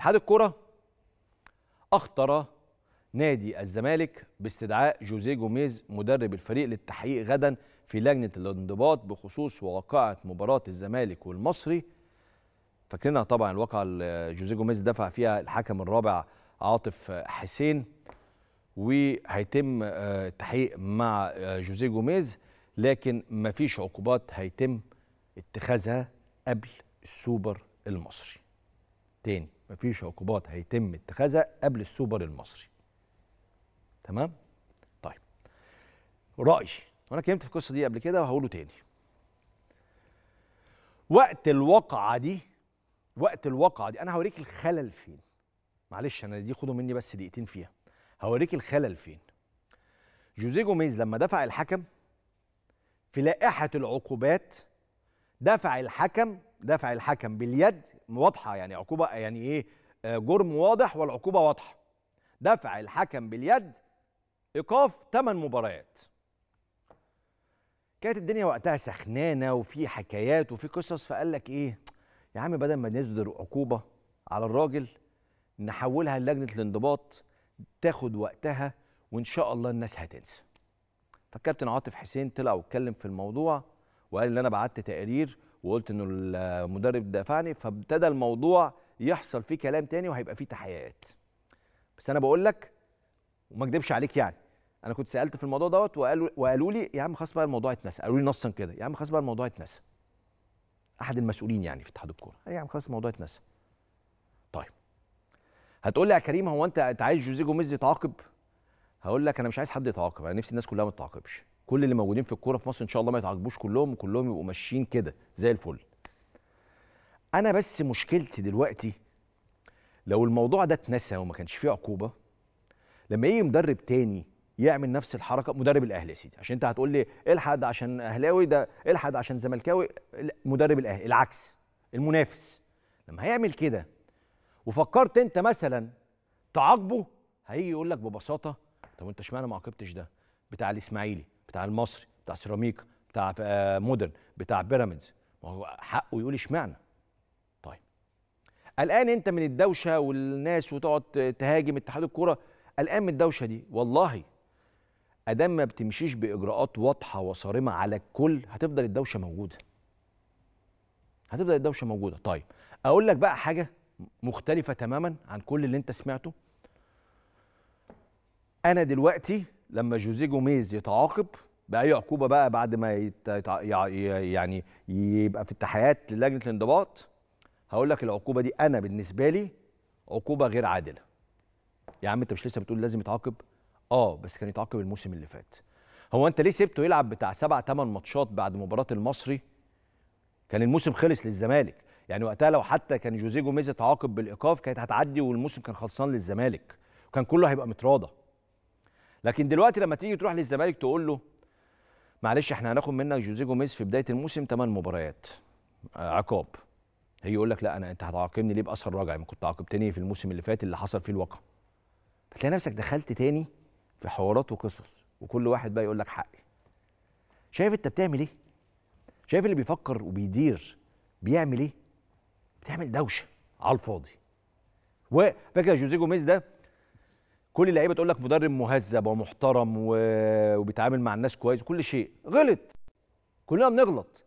اتحاد الكرة أخطر نادي الزمالك باستدعاء جوزيه جوميز مدرب الفريق للتحقيق غدا في لجنة الانضباط بخصوص واقعة مباراة الزمالك والمصري فاكرينها طبعا الواقعة اللي جوزيه جوميز دفع فيها الحكم الرابع عاطف حسين وهيتم آه، التحقيق مع آه، جوزيه جوميز لكن مفيش عقوبات هيتم اتخاذها قبل السوبر المصري تاني مفيش عقوبات هيتم اتخاذها قبل السوبر المصري تمام طيب رايي وانا اتكلمت في القصه دي قبل كده وهقوله تاني وقت الواقعه دي وقت الواقعه دي انا هوريك الخلل فين معلش انا دي خدوا مني بس دقيقتين فيها هوريك الخلل فين جوزيه جوميز لما دفع الحكم في لائحه العقوبات دفع الحكم دفع الحكم باليد واضحه يعني عقوبه يعني ايه آه، جرم واضح والعقوبه واضحه دفع الحكم باليد ايقاف 8 مباريات كانت الدنيا وقتها سخنانه وفي حكايات وفي قصص فقال لك ايه يا عم بدل ما نصدر عقوبه على الراجل نحولها للجنه الانضباط تاخد وقتها وان شاء الله الناس هتنسى فالكابتن عاطف حسين طلع واتكلم في الموضوع وقال ان انا بعت تقرير وقلت انه المدرب دفعني فابتدى الموضوع يحصل فيه كلام تاني وهيبقى فيه تحقيقات بس انا بقول لك وما اكدبش عليك يعني انا كنت سالت في الموضوع دوت وقالوا وقالوا لي يا عم خلاص بقى الموضوع اتنسى قالوا لي نصا كده يا عم خلاص بقى الموضوع اتنسى احد المسؤولين يعني في اتحاد الكوره قال يا عم خلاص الموضوع اتنسى طيب هتقول لي يا كريم هو انت عايز جوزيه جوميز يتعاقب هقول لك انا مش عايز حد يتعاقب انا نفسي الناس كلها ما تتعاقبش كل اللي موجودين في الكوره في مصر ان شاء الله ما يتعاقبوش كلهم وكلهم يبقوا ماشيين كده زي الفل انا بس مشكلتي دلوقتي لو الموضوع ده اتنسى وما كانش فيه عقوبه لما يجي مدرب تاني يعمل نفس الحركه مدرب الاهلي يا سيدي عشان انت هتقول لي الحد عشان اهلاوي ده الحد عشان زملكاوي مدرب الاهلي العكس المنافس لما هيعمل كده وفكرت انت مثلا تعاقبه هيجي يقول لك ببساطه طب انت اشمعنى ما عاقبتش ده بتاع الاسماعيلي بتاع المصري بتاع سيراميكا بتاع آه، مودرن بتاع بيراميدز ما هو حقه يقول اشمعنى طيب الان انت من الدوشه والناس وتقعد تهاجم اتحاد الكوره الان من الدوشه دي والله ادام ما بتمشيش باجراءات واضحه وصارمه على الكل هتفضل الدوشه موجوده هتفضل الدوشه موجوده طيب اقول لك بقى حاجه مختلفه تماما عن كل اللي انت سمعته انا دلوقتي لما جوزيه جوميز يتعاقب باي عقوبه بقى بعد ما يتع... يعني يبقى في التحيات للجنه الانضباط هقول لك العقوبه دي انا بالنسبه لي عقوبه غير عادله يا يعني عم انت مش لسه بتقول لازم يتعاقب اه بس كان يتعاقب الموسم اللي فات هو انت ليه سبته يلعب بتاع سبع ثمان ماتشات بعد مباراه المصري كان الموسم خلص للزمالك يعني وقتها لو حتى كان جوزيه جوميز اتعاقب بالايقاف كانت هتعدي والموسم كان خلصان للزمالك وكان كله هيبقى متراضى لكن دلوقتي لما تيجي تروح للزمالك تقول له معلش احنا هناخد منك جوزيه جوميز في بدايه الموسم 8 مباريات آه، عقاب هي يقول لك لا انا انت هتعاقبني ليه باثر رجعي يعني ما كنت عاقبتني في الموسم اللي فات اللي حصل فيه الواقع فتلاقي نفسك دخلت تاني في حوارات وقصص وكل واحد بقى يقول لك حقي شايف انت بتعمل ايه شايف اللي بيفكر وبيدير بيعمل ايه بتعمل دوشه على الفاضي وفاكر جوزيه جوميز ده كل اللعيبه تقول لك مدرب مهذب ومحترم و... وبيتعامل مع الناس كويس وكل شيء غلط كلنا بنغلط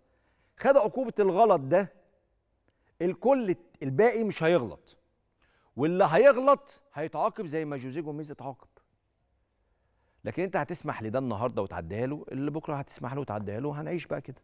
خد عقوبه الغلط ده الكل الباقي مش هيغلط واللي هيغلط هيتعاقب زي ما جوزيه جوميز اتعاقب لكن انت هتسمح لده النهارده وتعديها له اللي بكره هتسمح له وتعديها له وهنعيش بقى كده